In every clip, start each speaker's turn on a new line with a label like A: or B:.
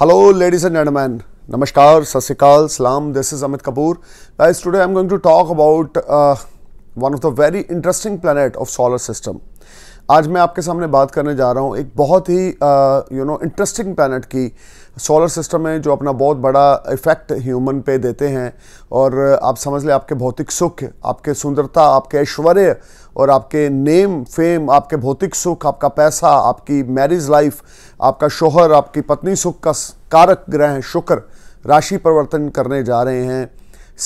A: Hello ladies and gentleman नमस्कार सत श्रीकाल सलाम this is Amit Kapoor guys today I am going to talk about one of the very interesting planet of solar system आज मैं आपके सामने बात करने जा रहा हूँ एक बहुत ही यू नो इंटरेस्टिंग प्लानट की सोलर सिस्टम है जो अपना बहुत बड़ा इफेक्ट ह्यूमन पे देते हैं और आप समझ लें आपके भौतिक सुख आपके सुंदरता आपके ऐश्वर्य और आपके नेम फेम आपके भौतिक सुख आपका पैसा आपकी मैरिज लाइफ आपका शोहर आपकी पत्नी सुख का कारक ग्रह शुक्र राशि परिवर्तन करने जा रहे हैं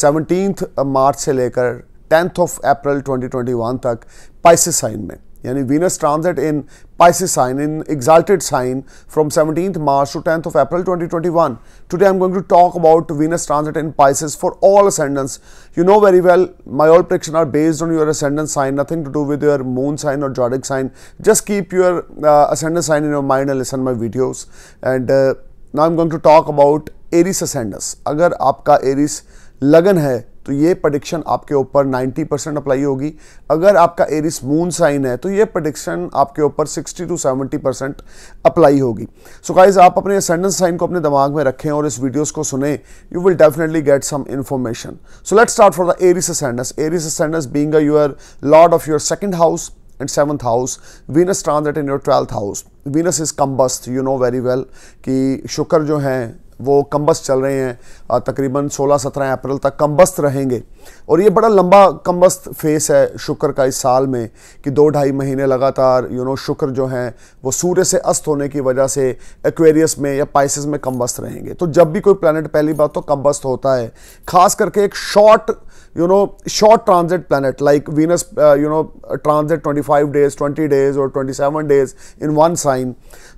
A: सेवनटीन मार्च से लेकर टेंथ ऑफ अप्रैल 2021 तक पाइसिस साइन में यानी Venus transit in Pisces sign, in exalted sign from 17th March to 10th of April 2021. Today I'm going to talk about Venus transit in Pisces for all ascendants. You know very well, my all predictions are based on your ascendant sign, nothing to do with your moon sign or zodiac sign. Just keep your uh, ascendant sign in your mind and listen my videos. And uh, now I'm going to talk about Aries ascendants. Agar आपका Aries lagan hai, तो ये prediction आपके ऊपर 90 percent apply होगी अगर आपका Eris moon sign है तो ये प्रडिक्शन आपके ऊपर 60 टू 70 परसेंट अप्लाई होगी सो so गाइज आप अपने असेंडेंस साइन को अपने दिमाग में रखें और इस वीडियोस को सुने you will definitely get some information so let start for the Aries ascendants Aries ascendants being your lord of your second house and seventh house Venus transit in your twelfth house Venus is combust you know very well कि शुक्र जो हैं वो कम्बस चल रहे हैं तकरीबन 16-17 अप्रैल तक कम्बस्त रहेंगे और ये बड़ा लंबा कम्बस्त फेस है शुक्र का इस साल में कि दो ढाई महीने लगातार यू नो शुक्र जो हैं वो सूर्य से अस्त होने की वजह से एक्वेरियस में या पाइसिस में कम्बस्त रहेंगे तो जब भी कोई प्लानट पहली बार तो कम्बस्त होता है खास करके एक short you know short transit planet like venus uh, you know uh, transit 25 days 20 days और 27 days in one sign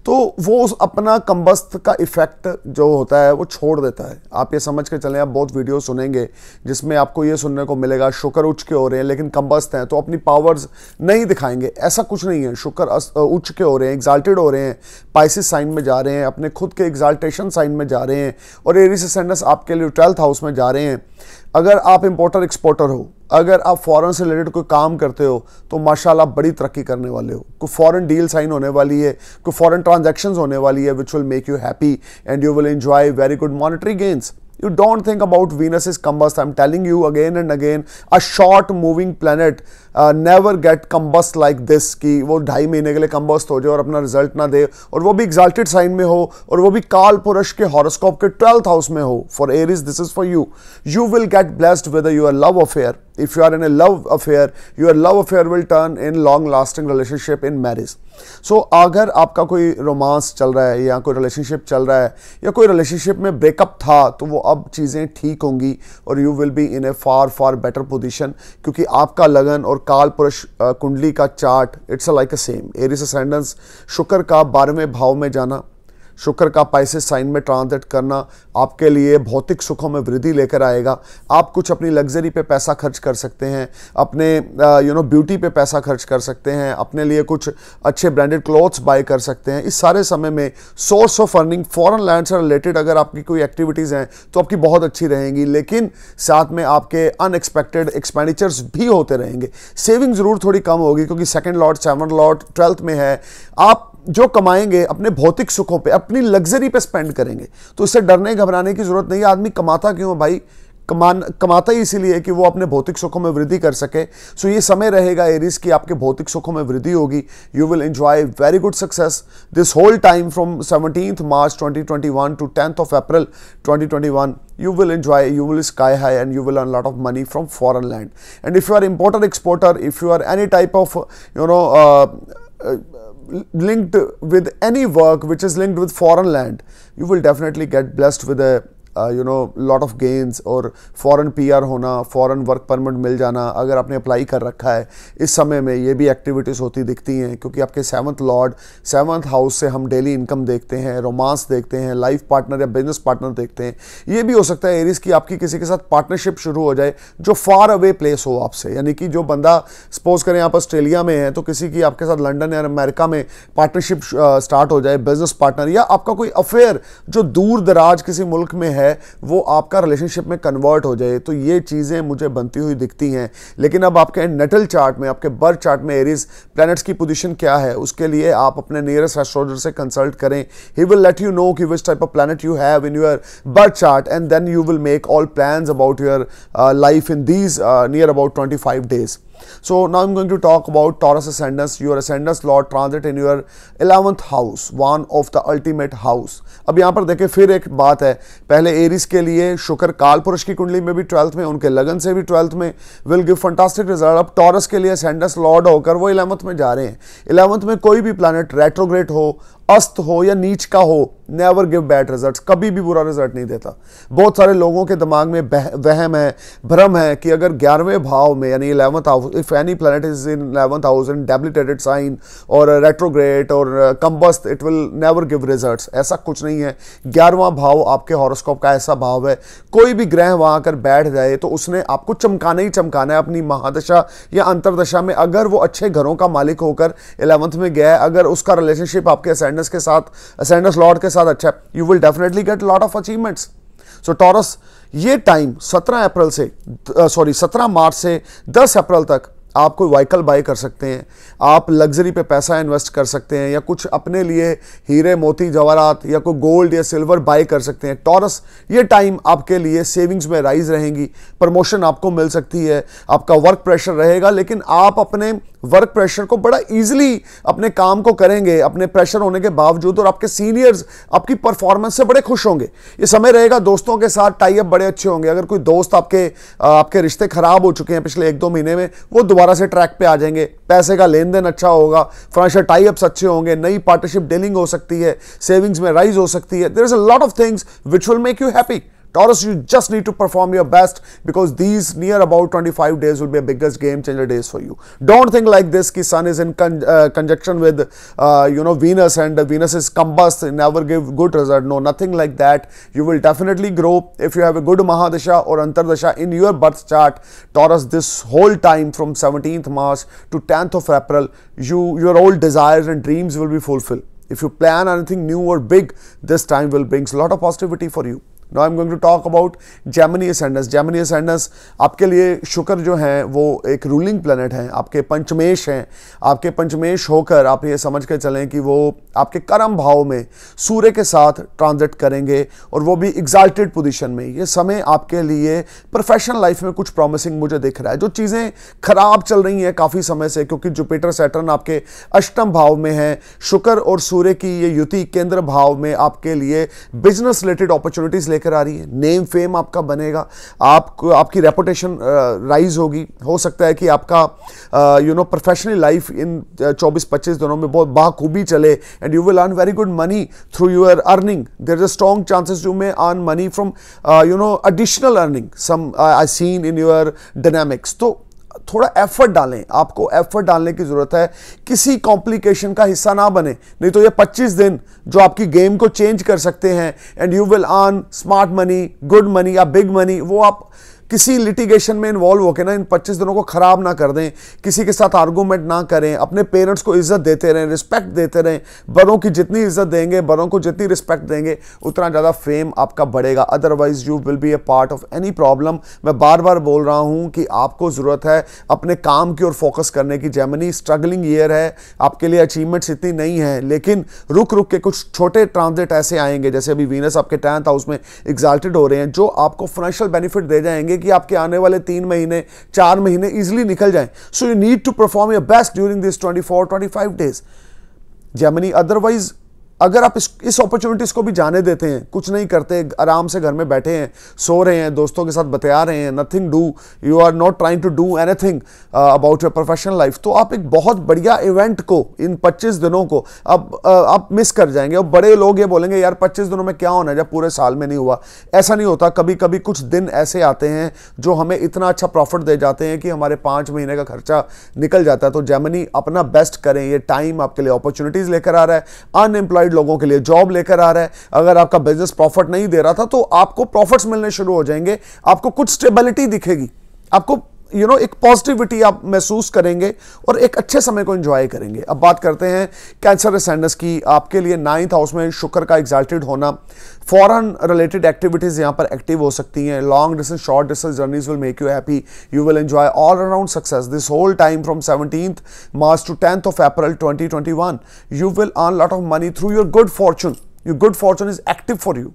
A: तो वो अपना कम्बस्त का इफ़ेक्ट जो होता है वो छोड़ देता है आप ये समझ के चलें आप बहुत वीडियो सुनेंगे जिसमें आपको ये सुनने को मिलेगा शुक्र उच्च के हो रहे हैं लेकिन कम्बस्त हैं तो अपनी पावर्स नहीं दिखाएंगे ऐसा कुछ नहीं है शुक्र उच्च के हो रहे हैं एग्जाल्टेड हो रहे हैं पाइसिस साइन में जा रहे हैं अपने खुद के एग्जाल्टेशन साइन में जा रहे हैं और एरिस सेंडस आपके लिए ट्वेल्थ हाउस में जा रहे हैं अगर आप इंपोर्टर एक्सपोर्टर हो अगर आप फॉरेन से रिलेटेड कोई काम करते हो तो माशाल्लाह बड़ी तरक्की करने वाले हो कोई फॉरेन डील साइन होने वाली है कोई फॉरेन ट्रांजैक्शंस होने वाली है which will make you happy and you will enjoy very good monetary gains don't think about Venus is is I am telling you again and again a short moving planet never get combust like this कि वो ढाई महीने के लिए combust हो जाए और अपना रिजल्ट ना दे और वो भी एग्जाल्टेड साइन में हो और वो भी काल पुरुष के हॉरोस्कोप के ट्वेल्थ हाउस में हो for is this is for you you will get blessed with your love affair if you are in a love affair your love affair will turn in long lasting relationship in marriage so अगर आपका कोई romance चल रहा है या कोई relationship चल रहा है या कोई रिलेशनशिप में ब्रेकअप था तो वो अब चीज़ें ठीक होंगी और you will be in a far far better position क्योंकि आपका लगन और काल पुरुष कुंडली का chart it's like a same Aries ascendants शुक्र का बारहवें भाव में जाना शुक्र का पैसे साइन में ट्रांजिट करना आपके लिए भौतिक सुखों में वृद्धि लेकर आएगा आप कुछ अपनी लग्जरी पे पैसा खर्च कर सकते हैं अपने यू नो ब्यूटी पे पैसा खर्च कर सकते हैं अपने लिए कुछ अच्छे ब्रांडेड क्लॉथ्स बाय कर सकते हैं इस सारे समय में source of earning foreign land से रिलेटेड अगर आपकी कोई एक्टिविटीज़ हैं तो आपकी बहुत अच्छी रहेंगी लेकिन साथ में आपके अनएक्सपेक्टेड एक्सपेंडिचर्स भी होते रहेंगे सेविंग ज़रूर थोड़ी कम होगी क्योंकि second lot seven lot twelfth में है आप जो कमाएंगे अपने भौतिक सुखों पे अपनी लग्जरी पे स्पेंड करेंगे तो इससे डरने घबराने की जरूरत नहीं आदमी कमाता क्यों है भाई कमान कमाता ही इसीलिए कि वो अपने भौतिक सुखों में वृद्धि कर सके सो ये समय रहेगा एरीज की आपके भौतिक सुखों में वृद्धि होगी you will enjoy very good success this whole time from seventeen March 2021 to tenth of April 2021 twenty one you will will you will sky high and you will lot lot of money from foreign land and if you are importer exporter if you are any type of you know linked with any work which is linked with foreign land, you will definitely get blessed with a you know lot of gains और foreign PR होना foreign work permit मिल जाना अगर आपने apply कर रखा है इस समय में ये भी एक्टिविटीज़ होती दिखती हैं क्योंकि आपके सेवन्थ लॉर्ड सेवन्थ हाउस से हम डेली इनकम देखते हैं रोमांस देखते हैं लाइफ पार्टनर या बिजनेस पार्टनर देखते हैं ये भी हो सकता है एरिस की आपकी किसी के साथ पार्टनरशिप शुरू हो जाए जो फार अवे प्लेस हो आपसे यानी कि जो बंदा सपोज करें आप ऑस्ट्रेलिया में हैं तो किसी की आपके साथ लंडन या अमेरिका में पार्टनरशिप स्टार्ट uh, हो जाए बिजनेस पार्टनर या आपका कोई अफेयर जो दूर दराज किसी मुल्क में है है वो आपका रिलेशनशिप में कन्वर्ट हो जाए तो ये चीज़ें मुझे बनती हुई दिखती हैं लेकिन अब आपके नेटल चार्ट में आपके बर्थ चार्ट में एरीज प्लैनेट्स की पोजीशन क्या है उसके लिए आप अपने नियरेस्ट एस्ट्रोलॉजर से कंसल्ट करें he will let you know कि which type of planet you have in your birth chart and then you will make all plan about your life in these near about twenty five days So now I'm going to talk about Taurus ascendance. Your ascendance lord transit in your 11th house, one of the ultimate house. अब यहाँ पर देखें फिर एक बात है पहले Eris के लिए शुक्र काल पुरुष की कुंडली में भी ट्वेल्थ में उनके लगन से भी ट्वेल्थ में विल गिव फंटास्टिक रिजल्ट अब टॉरस के लिए असेंडस लॉर्ड होकर वो इलेवंथ में जा रहे हैं इलेवंथ में कोई भी प्लानट रेट्रोग्रेट हो अस्त हो या नीच का हो नेवर गिव बैड रिजल्ट कभी भी बुरा रिजल्ट नहीं देता बहुत सारे लोगों के दिमाग में वहम है भ्रम है कि अगर ग्यारहवें भाव में यानी eleventh house if any planet is in eleventh house in debilitated sign और रेट्रोग्रेट और combust it will never give result ऐसा कुछ नहीं है ग्यारहवा भाव आपके हॉरोस्कोप का ऐसा भाव है कोई भी ग्रह वहां आकर बैठ जाए तो उसने आपको चमकाना ही चमकाना है अपनी महादशा या अंतरदशा में अगर वो अच्छे घरों का मालिक होकर इलेवंथ में गया अगर उसका रिलेशनशिप आपके असेंडस के साथ असेंडस लॉर्ड के साथ ज्यादा अच्छा you will definitely get lot of achievements so Taurus ये टाइम 17 अप्रैल से सॉरी uh, 17 मार्च से 10 अप्रैल तक आप कोई वाइकल बाय कर सकते हैं आप लग्जरी पे पैसा इन्वेस्ट कर सकते हैं या कुछ अपने लिए हीरे मोती जवाहरात या कोई गोल्ड या सिल्वर बाय कर सकते हैं टॉरस ये टाइम आपके लिए सेविंग्स में राइज रहेंगी प्रमोशन आपको मिल सकती है आपका वर्क प्रेशर रहेगा लेकिन आप अपने वर्क प्रेशर को बड़ा ईजिली अपने काम को करेंगे अपने प्रेशर होने के बावजूद और आपके सीनियर्स आपकी परफॉर्मेंस से बड़े खुश होंगे ये समय रहेगा दोस्तों के साथ टाइप बड़े अच्छे होंगे अगर कोई दोस्त आपके आपके रिश्ते खराब हो चुके हैं पिछले एक दो महीने में वो दोबारा से ट्रैक पर आ जाएंगे पैसे का लेन देन अच्छा होगा फाइनेंशियल टाइप्स अच्छे होंगे नई पार्टनरशिप डीलिंग हो सकती है सेविंग्स में राइज हो सकती है there is a lot of things which will make you happy Taurus, you just need to perform your best because these near about 25 days will be a biggest game changer days for you. Don't think like this ki Sun is in con uh, conjunction with, uh, you know, Venus and Venus is combust, never give good result. No, nothing like that. You will definitely grow if you have a good Mahadasha or Antardasha in your birth chart. Taurus, this whole time from 17th March to 10th of April, you your old desires and dreams will be fulfilled. If you plan anything new or big, this time will brings a lot of positivity for you. Now I am going to talk about Gemini sands Gemini sands आपके लिए शुक्र जो है वो एक ruling planet है आपके पंचमेश हैं आपके पंचमेश होकर आप ये समझ के चलें कि वो आपके कर्म भाव में सूर्य के साथ ट्रांजिट करेंगे और वो भी एग्जाल्टेड पोजिशन में ये समय आपके लिए प्रोफेशनल लाइफ में कुछ प्रॉमिसिंग मुझे दिख रहा है जो चीज़ें खराब चल रही हैं काफ़ी समय से क्योंकि जुपिटर सैटर्न आपके अष्टम भाव में है शुक्र और सूर्य की ये युति केंद्र भाव में आपके लिए बिजनेस रिलेटेड अपॉर्चुनिटीज़ लेकर लेकर आ रही है नेम फेम आपका बनेगा आपको आपकी रेपुटेशन राइज uh, होगी हो सकता है कि आपका यू नो प्रोफेशनल लाइफ इन चौबीस पच्चीस दिनों में बहुत बाखूबी चले and you will earn very good money through your earning there is a strong chances you may earn money from you know additional earning some I seen in your dynamics तो थोड़ा एफर्ट डालें आपको effort डालने की ज़रूरत है किसी complication का हिस्सा ना बने नहीं तो ये 25 दिन जो आपकी गेम को चेंज कर सकते हैं and you will earn smart money good money या बिग मनी वो आप किसी लिटिगेशन में इन्वॉल्व होकर ना इन पच्चीस दिनों को ख़राब ना कर दें किसी के साथ आर्गूमेंट ना करें अपने पेरेंट्स को इज्जत देते रहें रिस्पेक्ट देते रहें बड़ों की जितनी इज्जत देंगे बड़ों को जितनी रिस्पेक्ट देंगे उतना ज़्यादा फेम आपका बढ़ेगा otherwise you will be a part of any problem मैं बार बार बोल रहा हूँ कि आपको ज़रूरत है अपने काम की ओर फोकस करने की जर्मनी स्ट्रगलिंग ईयर है आपके लिए अचीवमेंट्स इतनी नहीं है लेकिन रुक रुक के कुछ छोटे ट्रांजिट ऐसे आएंगे जैसे अभी वीनस आपके टेंथ हाउस में एग्जाल्टेड हो रहे हैं जो आपको फाइनेंशियल बेनिफिट दे जाएंगे कि आपके आने वाले तीन महीने चार महीने इजिली निकल जाए so you need to perform your best during this twenty four twenty five days Germany otherwise अगर आप इस अपॉर्चुनिटीज़ को भी जाने देते हैं कुछ नहीं करते आराम से घर में बैठे हैं सो रहे हैं दोस्तों के साथ बतिया रहे हैं nothing do you are not trying to do anything about your professional life तो आप एक बहुत बढ़िया इवेंट को इन 25 दिनों को अब uh, आप मिस कर जाएंगे और बड़े लोग ये बोलेंगे यार पच्चीस दिनों में क्या होना है जब पूरे साल में नहीं हुआ ऐसा नहीं होता कभी कभी कुछ दिन ऐसे आते हैं जो हमें इतना अच्छा प्रॉफिट दे जाते हैं कि हमारे पाँच महीने का खर्चा निकल जाता है तो जर्मनी अपना बेस्ट करें ये टाइम आपके लिए अपॉर्चुनिटीज़ लेकर आ रहा है अनएम्प्लॉयड क्वालिफाइड लोगों के लिए जॉब लेकर आ रहा है अगर आपका बिजनेस प्रॉफिट नहीं दे रहा था तो आपको प्रॉफिट्स मिलने शुरू हो जाएंगे आपको कुछ स्टेबिलिटी दिखेगी आपको यू नो एक पॉजिटिविटी आप महसूस करेंगे और एक अच्छे समय को एंजॉय करेंगे अब बात करते हैं कैंसर एसेंडस की आपके लिए नाइन्थ हाउस में शुक्र का एग्जाल्टेड होना फॉरन रिलेटेड एक्टिविटीज़ यहाँ पर एक्टिव हो सकती हैं long distance short distance journeys will make you happy you will enjoy all around success this whole time from seventeen March to tenth of April twenty twenty one you will earn lot of money through your good fortune your good fortune is active for you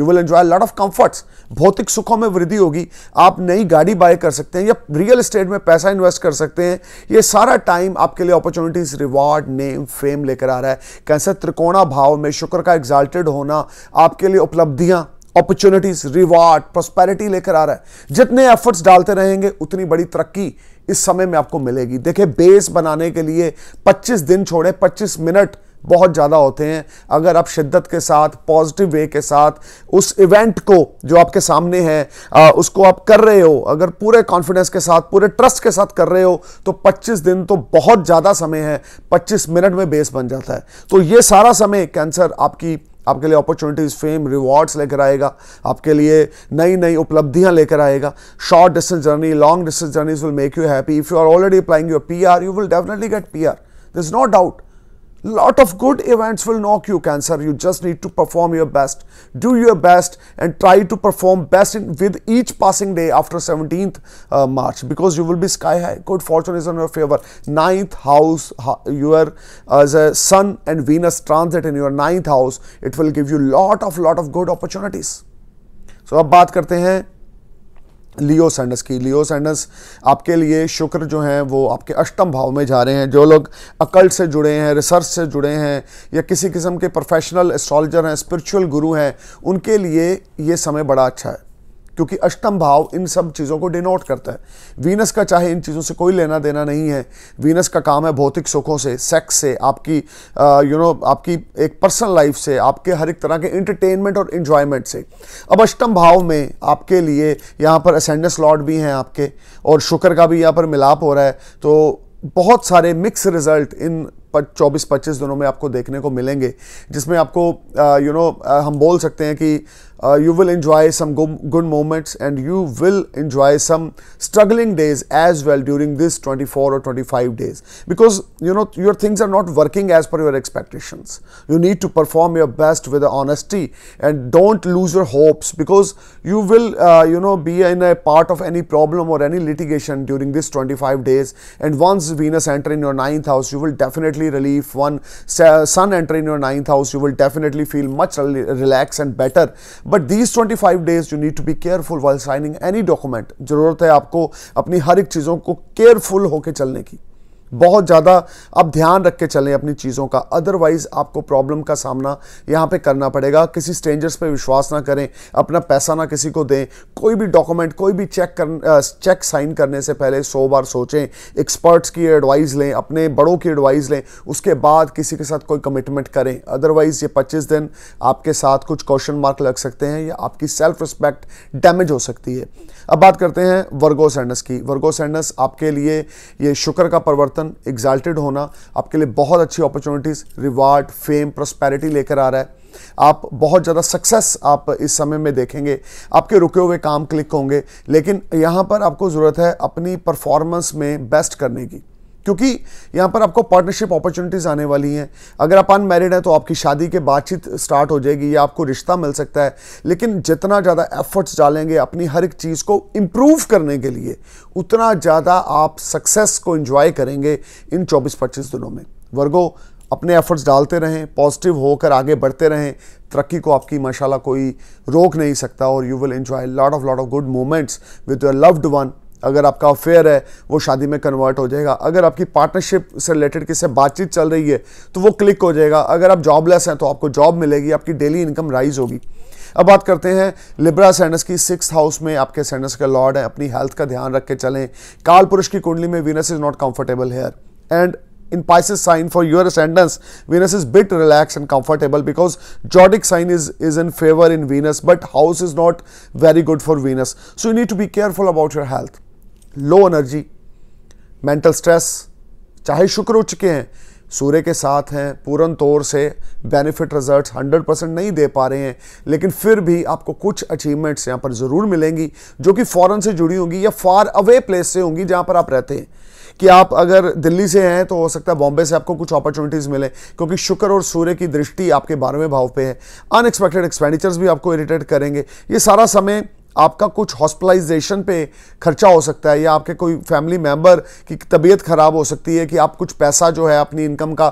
A: you will enjoy lot of comforts भौतिक सुखों में वृद्धि होगी आप नई गाड़ी bye कर सकते हैं या रियल इस्टेट में पैसा इन्वेस्ट कर सकते हैं ये सारा टाइम आपके लिए अपॉर्चुनिटीज रिवॉर्ड नेम फेम लेकर आ रहा है कैसे त्रिकोणा भाव में शुक्र का एग्जाल्टेड होना आपके लिए उपलब्धियां अपॉर्चुनिटीज रिवॉर्ड प्रोस्पेरिटी लेकर आ रहा है जितने एफर्ट्स डालते रहेंगे उतनी बड़ी तरक्की इस समय में आपको मिलेगी देखिए बेस बनाने के लिए 25 दिन छोड़े 25 मिनट बहुत ज़्यादा होते हैं अगर आप शिद्दत के साथ पॉजिटिव वे के साथ उस इवेंट को जो आपके सामने है आ, उसको आप कर रहे हो अगर पूरे कॉन्फिडेंस के साथ पूरे ट्रस्ट के साथ कर रहे हो तो 25 दिन तो बहुत ज़्यादा समय है 25 मिनट में बेस बन जाता है तो ये सारा समय कैंसर आपकी आपके लिए अपॉर्चुनिटीज़ फेम रिवॉर्ड्स लेकर आएगा आपके लिए नई नई उपलब्धियां लेकर आएगा short distance journey long distance journeys will make you happy if you are already applying your P R you will definitely get P R this no doubt lot of good events will knock you cancer you just need to perform your best do your best and try to perform best in, with each passing day after 17th uh, march because you will be sky high good fortune is in your favor ninth house your as a sun and venus transit in your ninth house it will give you lot of lot of good opportunities so अब बात करते लियो सैंडस की लियो सैंडस आपके लिए शुक्र जो हैं वो आपके अष्टम भाव में जा रहे हैं जो लोग अकल्ट से जुड़े हैं रिसर्च से जुड़े हैं या किसी किस्म के प्रोफेशनल एस्ट्रोलॉजर हैं स्पिरिचुअल गुरु हैं उनके लिए ये समय बड़ा अच्छा है क्योंकि अष्टम भाव इन सब चीज़ों को डिनोट करता है वीनस का चाहे इन चीज़ों से कोई लेना देना नहीं है वीनस का काम है भौतिक सुखों से सेक्स से आपकी यू नो you know, आपकी एक पर्सनल लाइफ से आपके हर एक तरह के इंटरटेनमेंट और इन्जॉयमेंट से अब अष्टम भाव में आपके लिए यहाँ पर असेंडस लॉर्ड भी हैं आपके और शुक्र का भी यहाँ पर मिलाप हो रहा है तो बहुत सारे मिक्स रिजल्ट इन चौबीस पच्चीस दिनों में आपको देखने को मिलेंगे जिसमें आपको यू नो you know, हम बोल सकते हैं कि uh, you will enjoy some go- good moments and you will enjoy some struggling days as well during this 24 or 25 days because you know your things are not working as per your expectations you need to perform your best with honesty and don't lose your hopes because you will uh, you know be in a part of any problem or any litigation during this 25 days and once venus enter in your ninth house you will definitely relieve one sun enter in your ninth house you will definitely feel much relaxed and better but these 25 days you need to be careful while signing any document जरूरत है आपको अपनी हर एक चीज़ों को careful होकर चलने की बहुत ज़्यादा आप ध्यान रख के चलें अपनी चीज़ों का अदरवाइज़ आपको प्रॉब्लम का सामना यहाँ पे करना पड़ेगा किसी स्ट्रेंजर्स पे विश्वास ना करें अपना पैसा ना किसी को दें कोई भी डॉक्यूमेंट कोई भी चेक कर चेक साइन करने से पहले सौ बार सोचें एक्सपर्ट्स की एडवाइस लें अपने बड़ों की एडवाइस लें उसके बाद किसी के साथ कोई कमिटमेंट करें अदरवाइज़ ये पच्चीस दिन आपके साथ कुछ क्वेश्चन मार्क लग सकते हैं या आपकी सेल्फ रिस्पेक्ट डैमेज हो सकती है अब बात करते हैं वर्गोसैंडस की वर्गोसैंडस आपके लिए ये शुक्र का परिवर्तन परिवर्तन एग्जाल्टेड होना आपके लिए बहुत अच्छी अपॉर्चुनिटीज़ रिवार्ड फेम प्रोस्पैरिटी लेकर आ रहा है आप बहुत ज़्यादा सक्सेस आप इस समय में देखेंगे आपके रुके हुए काम क्लिक होंगे लेकिन यहां पर आपको ज़रूरत है अपनी परफॉर्मेंस में बेस्ट करने की क्योंकि यहाँ पर आपको पार्टनरशिप अपॉर्चुनिटीज़ आने वाली हैं अगर आप अनमेरिड हैं तो आपकी शादी के बातचीत स्टार्ट हो जाएगी या आपको रिश्ता मिल सकता है लेकिन जितना ज़्यादा एफर्ट्स डालेंगे अपनी हर एक चीज़ को इम्प्रूव करने के लिए उतना ज़्यादा आप सक्सेस को इन्जॉय करेंगे इन चौबीस पच्चीस दिनों में वर्गो अपने एफर्ट्स डालते रहें पॉजिटिव होकर आगे बढ़ते रहें तरक्की को आपकी माशाला कोई रोक नहीं सकता और you will enjoy lot of lot of good moments with your loved one अगर आपका अफेयर है वो शादी में कन्वर्ट हो जाएगा अगर आपकी पार्टनरशिप से रिलेटेड किसी बातचीत चल रही है तो वो क्लिक हो जाएगा अगर आप जॉबलेस हैं तो आपको जॉब मिलेगी आपकी डेली इनकम राइज होगी अब बात करते हैं लिब्रा सैनस की सिक्स हाउस में आपके सैनस का लॉर्ड है अपनी हेल्थ का ध्यान रख के चलें काल पुरुष की कुंडली में Venus is not comfortable here and in Pisces sign for your ascendance Venus is bit relax and comfortable because zodiac sign is is in favour in Venus but house is not very good for Venus so you need to be careful about your health low energy mental stress चाहे शुक्र उच्च के हैं सूर्य के साथ हैं पूर्ण तौर से बेनिफिट रिजल्ट्स 100 परसेंट नहीं दे पा रहे हैं लेकिन फिर भी आपको कुछ अचीवमेंट्स यहाँ पर ज़रूर मिलेंगी जो कि फ़ॉरन से जुड़ी होंगी या फार अवे प्लेस से होंगी जहाँ पर आप रहते हैं कि आप अगर दिल्ली से हैं तो हो सकता है बॉम्बे से आपको कुछ अपॉर्चुनिटीज़ मिले क्योंकि शुक्र और सूर्य की दृष्टि आपके बारहवें भाव पे है अनएक्सपेक्टेड एक्सपेंडिचर्स भी आपको इरिटेट करेंगे ये सारा समय आपका कुछ हॉस्पिटलाइजेशन पे खर्चा हो सकता है या आपके कोई फैमिली मेम्बर की तबीयत ख़राब हो सकती है कि आप कुछ पैसा जो है अपनी इनकम का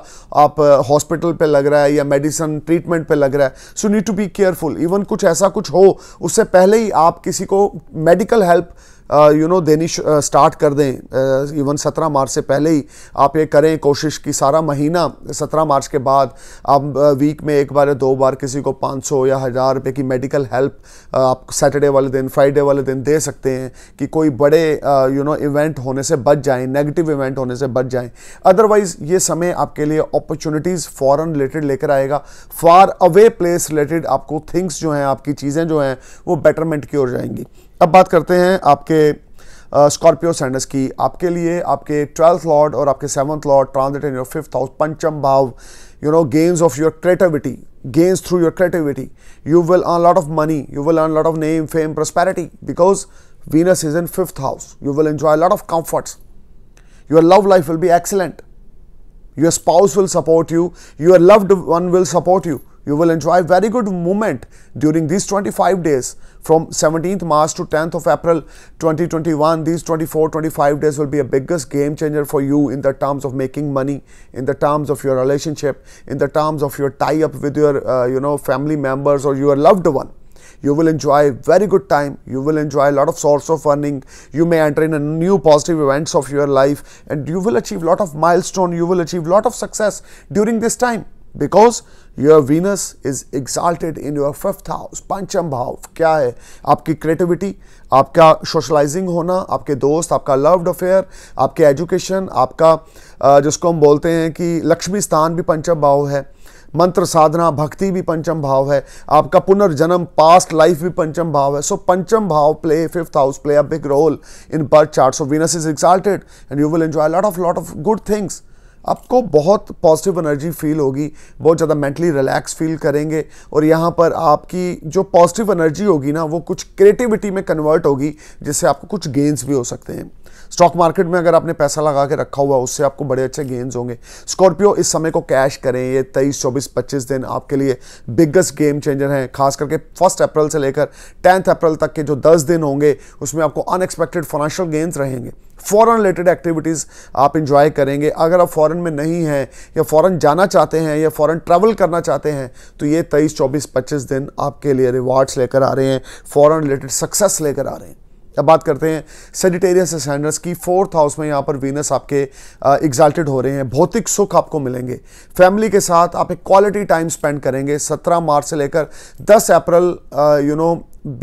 A: आप हॉस्पिटल पे लग रहा है या मेडिसिन ट्रीटमेंट पे लग रहा है so need to be careful even कुछ ऐसा कुछ हो उससे पहले ही आप किसी को मेडिकल हेल्प यू नो देनी स्टार्ट कर दें इवन सत्रह मार्च से पहले ही आप ये करें कोशिश कि सारा महीना सत्रह मार्च के बाद आप वीक में एक बार या दो बार किसी को पाँच सौ या हज़ार रुपये की मेडिकल हेल्प आप सैटरडे वाले दिन फ्राइडे वाले दिन दे सकते हैं कि कोई बड़े यू नो इवेंट होने से बच जाएँ नेगेटिव इवेंट होने से बच जाएँ अदरवाइज़ ये समय आपके लिए अपॉर्चुनिटीज़ फ़ॉरन रिलेटेड लेकर आएगा फार अवे प्लेस रिलेटेड आपको थिंग्स जो हैं आपकी चीज़ें जो हैं वो बेटरमेंट की ओर जाएंगी अब बात करते हैं आपके स्कॉर्पियो सैंडस की आपके लिए आपके ट्वेल्थ लॉर्ड और आपके seventh lord transit in your fifth house पंचम भाव you know gains of your creativity gains through your creativity you will earn lot of money you will earn lot of name fame prosperity because Venus is in fifth house you will enjoy lot of comforts your love life will be excellent your spouse will support you your loved one will support you You will enjoy very good movement during these 25 days from 17th March to 10th of April 2021. These 24 25 days will be a biggest game changer for you in the terms of making money, in the terms of your relationship, in the terms of your tie up with your uh, you know family members or your loved one you will enjoy very good time you will enjoy a lot of source of earning you may enter in a new positive events of your life and you will achieve lot of milestone you will achieve lot of success during this time because your Venus is exalted in your fifth house पंचम भाव क्या है आपकी creativity आपका सोशलाइजिंग होना आपके दोस्त आपका लव्ड अफेयर आपके एजुकेशन आपका जिसको हम बोलते हैं कि लक्ष्मी स्थान भी पंचम भाव है मंत्र साधना भक्ति भी पंचम भाव है आपका पुनर्जन्म पास्ट लाइफ भी पंचम भाव है सो पंचम भाव play fifth house play a big role in birth chart so Venus is exalted and you will enjoy lot of lot of good things आपको बहुत पॉजिटिव एनर्जी फील होगी बहुत ज़्यादा मेंटली रिलैक्स फील करेंगे और यहाँ पर आपकी जो पॉजिटिव एनर्जी होगी ना वो कुछ क्रिएटिविटी में कन्वर्ट होगी जिससे आपको कुछ गेंस भी हो सकते हैं स्टॉक मार्केट में अगर आपने पैसा लगा के रखा हुआ उससे आपको बड़े अच्छे गेंस होंगे स्कॉर्पियो इस समय को कैश करें ये तेईस चौबीस पच्चीस दिन आपके लिए बिगेस्ट गेम चेंजर हैं खास करके फर्स्ट अप्रैल से लेकर टेंथ अप्रैल तक के जो दस दिन होंगे उसमें आपको अनएक्सपेक्टेड फाइनेंशियल गेंस रहेंगे फॉरेन रिलेटेड एक्टिविटीज़ आप इंजॉय करेंगे अगर आप फॉरेन में नहीं हैं या फॉरेन जाना चाहते हैं या फॉरेन ट्रैवल करना चाहते हैं तो ये तेईस चौबीस पच्चीस दिन आपके लिए रिवॉर्ड्स लेकर आ रहे हैं फॉरेन रिलेटेड सक्सेस लेकर आ रहे हैं अब बात करते हैं सेजिटेरियस असेंडर्स की फोर्थ हाउस में यहाँ पर वीनस आपके एग्जाल्टेड हो रहे हैं भौतिक सुख आपको मिलेंगे फैमिली के साथ आप एक क्वालिटी टाइम स्पेंड करेंगे सत्रह मार्च से लेकर दस अप्रैल यू नो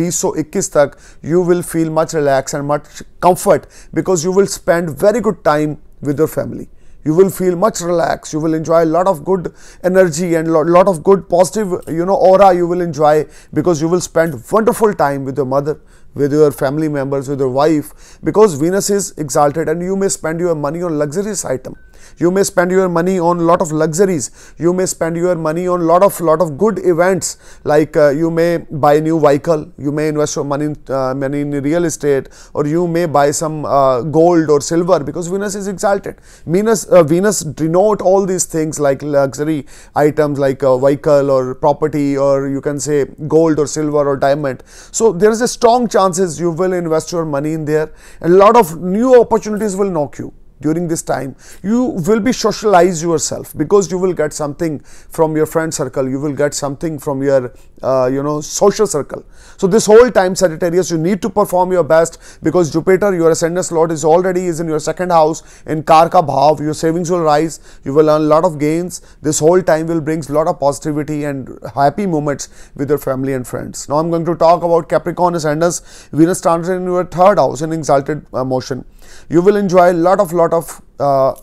A: 2021 तक you will feel much relax and much comfort because you will spend very good time with your family you will feel much relaxed you will enjoy a lot of good energy and lot, lot of good positive you know aura you will enjoy because you will spend wonderful time with your mother with your family members with your wife because venus is exalted and you may spend your money on luxurious item you may spend your money on lot of luxuries you may spend your money on lot of lot of good events like uh, you may buy new vehicle you may invest your money in, uh, money in real estate or you may buy some uh, gold or silver because venus is exalted venus uh, venus denote all these things like luxury items like a uh, vehicle or property or you can say gold or silver or diamond so there is a strong chances you will invest your money in there and lot of new opportunities will knock you during this time you will be socialize yourself because you will get something from your friend circle you will get something from your uh, you know social circle so this whole time sagittarius you need to perform your best because jupiter your ascendant lord is already is in your second house in karka bhav your savings will rise you will earn a lot of gains this whole time will brings lot of positivity and happy moments with your family and friends now i'm going to talk about capricorn ascendant venus transit in your third house in exalted uh, motion. You will enjoy a lot of lot of uh,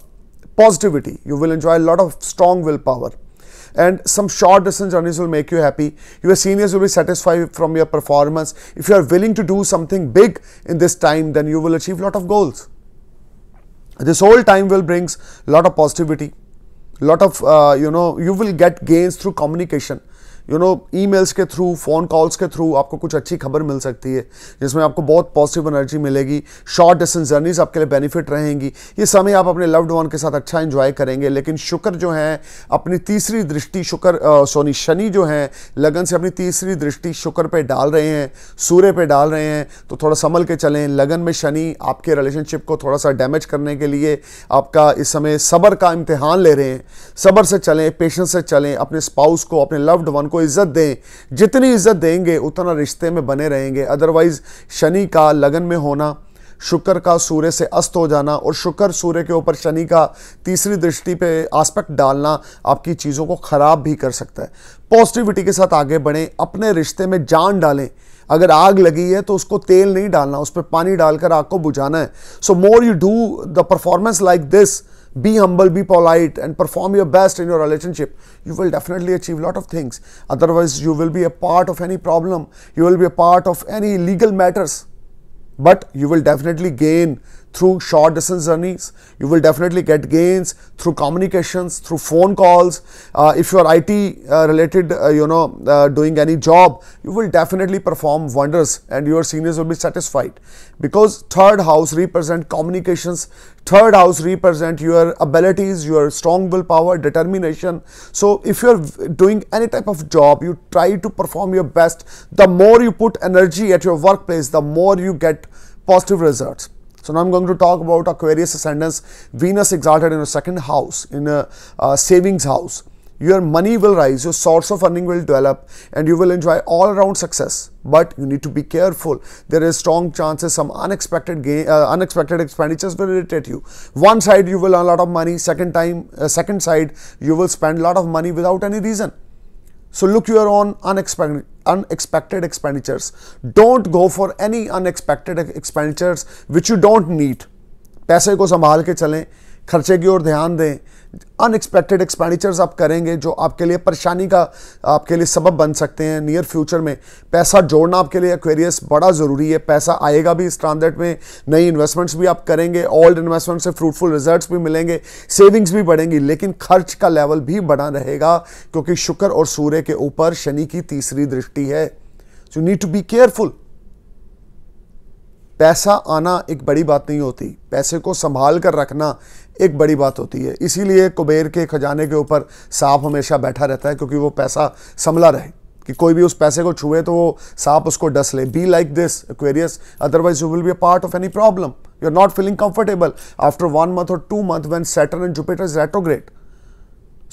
A: positivity. You will enjoy a lot of strong willpower. And some short distance journeys will make you happy. Your seniors will be satisfied from your performance. If you are willing to do something big in this time, then you will achieve lot of goals. This whole time will brings lot of positivity lot of uh, you know you will get gains through communication you know emails के through phone calls के through आपको कुछ अच्छी खबर मिल सकती है जिसमें आपको बहुत पॉजिटिव एनर्जी मिलेगी शॉर्ट डिस्टेंस जर्नीज आपके लिए बेनिफिट रहेंगी ये समय आप अपने लव्ड वन के साथ अच्छा इन्जॉय करेंगे लेकिन शुक्र जो है अपनी तीसरी दृष्टि शुक्र सॉरी शनि जो है लगन से अपनी तीसरी दृष्टि शुक्र पर डाल रहे हैं सूर्य पर डाल रहे हैं तो थोड़ा संभल के चलें लगन में शनि आपके रिलेशनशिप को थोड़ा सा डैमेज करने के लिए आपका इस समय सबर का इम्तहान ले रहे हैं सबर से चलें पेशेंस से चलें अपने स्पाउस को अपने लव्ड वन उनको इज्जत दें जितनी इज्जत देंगे उतना रिश्ते में बने रहेंगे अदरवाइज़ शनि का लगन में होना शुक्र का सूर्य से अस्त हो जाना और शुक्र सूर्य के ऊपर शनि का तीसरी दृष्टि पे आस्पेक्ट डालना आपकी चीज़ों को ख़राब भी कर सकता है पॉजिटिविटी के साथ आगे बढ़ें अपने रिश्ते में जान डालें अगर आग लगी है तो उसको तेल नहीं डालना उस पर पानी डालकर आग को बुझाना है so more you do the performance like this be humble, be polite, and perform your best in your relationship, you will definitely achieve a lot of things. Otherwise, you will be a part of any problem, you will be a part of any legal matters, but you will definitely gain through short distance journeys. You will definitely get gains through communications, through phone calls. Uh, if you are IT uh, related, uh, you know, uh, doing any job, you will definitely perform wonders and your seniors will be satisfied because third house represent communications. Third house represent your abilities, your strong willpower, determination. So if you are doing any type of job, you try to perform your best. The more you put energy at your workplace, the more you get positive results. So now I'm going to talk about Aquarius ascendants. Venus exalted in a second house, in a, uh, savings house. Your money will rise, your source of earning will develop, and you will enjoy all around success. But you need to be careful. There is strong chances some unexpected gain, uh, unexpected expenditures will irritate you. One side you will earn a lot of money, second time, uh, second side you will spend a lot of money without any reason. So look your own unexpected unexpected expenditures. Don't go for any unexpected expenditures which you don't need. पैसे को संभाल के चलें खर्चे की ओर ध्यान दें unexpected expenditures आप करेंगे जो आपके लिए परेशानी का आपके लिए सबब बन सकते हैं नियर फ्यूचर में पैसा जोड़ना आपके लिए एक्वेरियस बड़ा ज़रूरी है पैसा आएगा भी इस ट्रांजेक्ट में नई इन्वेस्टमेंट्स भी आप करेंगे ओल्ड इन्वेस्टमेंट से फ्रूटफुल रिजल्ट्स भी मिलेंगे सेविंग्स भी बढ़ेंगी लेकिन खर्च का लेवल भी बड़ा रहेगा क्योंकि शुक्र और सूर्य के ऊपर शनि की तीसरी दृष्टि है you need to be careful पैसा आना एक बड़ी बात नहीं होती पैसे को संभाल कर रखना एक बड़ी बात होती है इसीलिए कुबेर के खजाने के ऊपर सांप हमेशा बैठा रहता है क्योंकि वो पैसा संभला रहे कि कोई भी उस पैसे को छुए तो वो सांप उसको डस ले be like this Aquarius otherwise you will be a part of any problem you are not feeling comfortable after one month or two month when Saturn and Jupiter is retrograde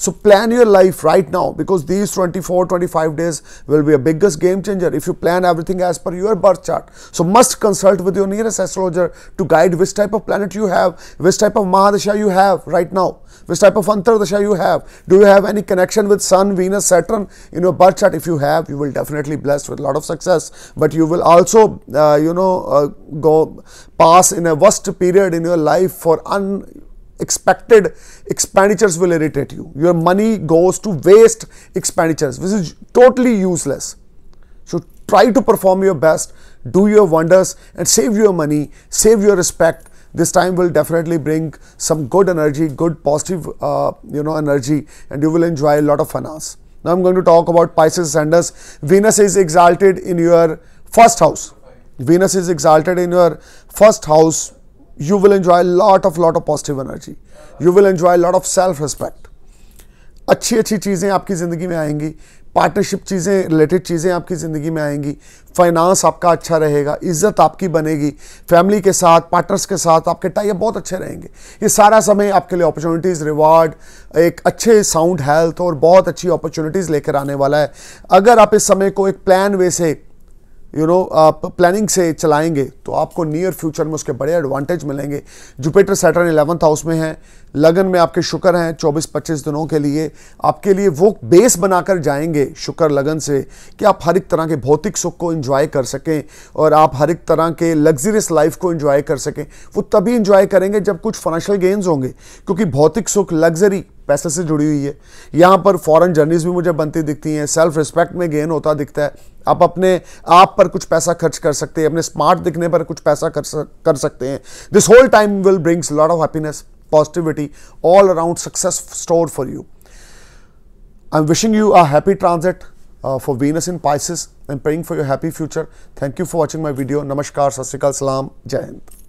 A: So plan your life right now because these 24, 25 days will be a biggest game changer if you plan everything as per your birth chart. So must consult with your nearest astrologer to guide which type of planet you have, which type of Mahadasha you have right now, which type of Antardasha you have. Do you have any connection with Sun, Venus, Saturn in your birth chart? If you have, you will definitely blessed with a lot of success, but you will also, uh, you know, uh, go pass in a worst period in your life for un expected expenditures will irritate you. Your money goes to waste expenditures, which is totally useless. So try to perform your best, do your wonders, and save your money, save your respect. This time will definitely bring some good energy, good positive, uh, you know, energy, and you will enjoy a lot of finance. Now I'm going to talk about Pisces Ascendus. Venus is exalted in your first house. Venus is exalted in your first house you will enjoy lot of lot of positive energy you will enjoy lot of self respect अच्छी अच्छी चीज़ें आपकी ज़िंदगी में आएंगी partnership चीज़ें related चीज़ें आपकी ज़िंदगी में आएंगी फाइनेंस आपका अच्छा रहेगा इज्जत आपकी बनेगी फैमिली के साथ पार्टनर्स के साथ आपके टाइप बहुत अच्छे रहेंगे ये सारा समय आपके लिए अपॉर्चुनिटीज़ रिवार्ड एक अच्छे साउंड हेल्थ और बहुत अच्छी अपॉर्चुनिटीज़ लेकर आने वाला है अगर आप इस समय को एक प्लान वे से यू नो आप प्लानिंग से चलाएंगे तो आपको नियर फ्यूचर में उसके बड़े एडवांटेज मिलेंगे जुपिटर सैटर्न इलेवंथ हाउस में है लगन में आपके शुक्र हैं 24-25 दिनों के लिए आपके लिए वो बेस बनाकर जाएंगे शुक्र लगन से कि आप हर एक तरह के भौतिक सुख को एंजॉय कर सकें और आप हर एक तरह के लग्जरियस लाइफ को एंजॉय कर सकें वो तभी एंजॉय करेंगे जब कुछ फाइनेंशियल गेन्स होंगे क्योंकि भौतिक सुख लग्जरी पैसे से जुड़ी हुई है यहाँ पर फॉरेन जर्नीज भी मुझे बनती दिखती हैं सेल्फ रिस्पेक्ट में गेन होता दिखता है आप अपने आप पर कुछ पैसा खर्च कर सकते हैं अपने स्मार्ट दिखने पर कुछ पैसा कर, कर सकते हैं this whole time will brings lot of happiness positivity all around success store for you I am wishing you a happy transit for Venus in Pisces and praying for your happy future thank you for watching my video नमस्कार सत श्रीकाल सलाम जय हिंद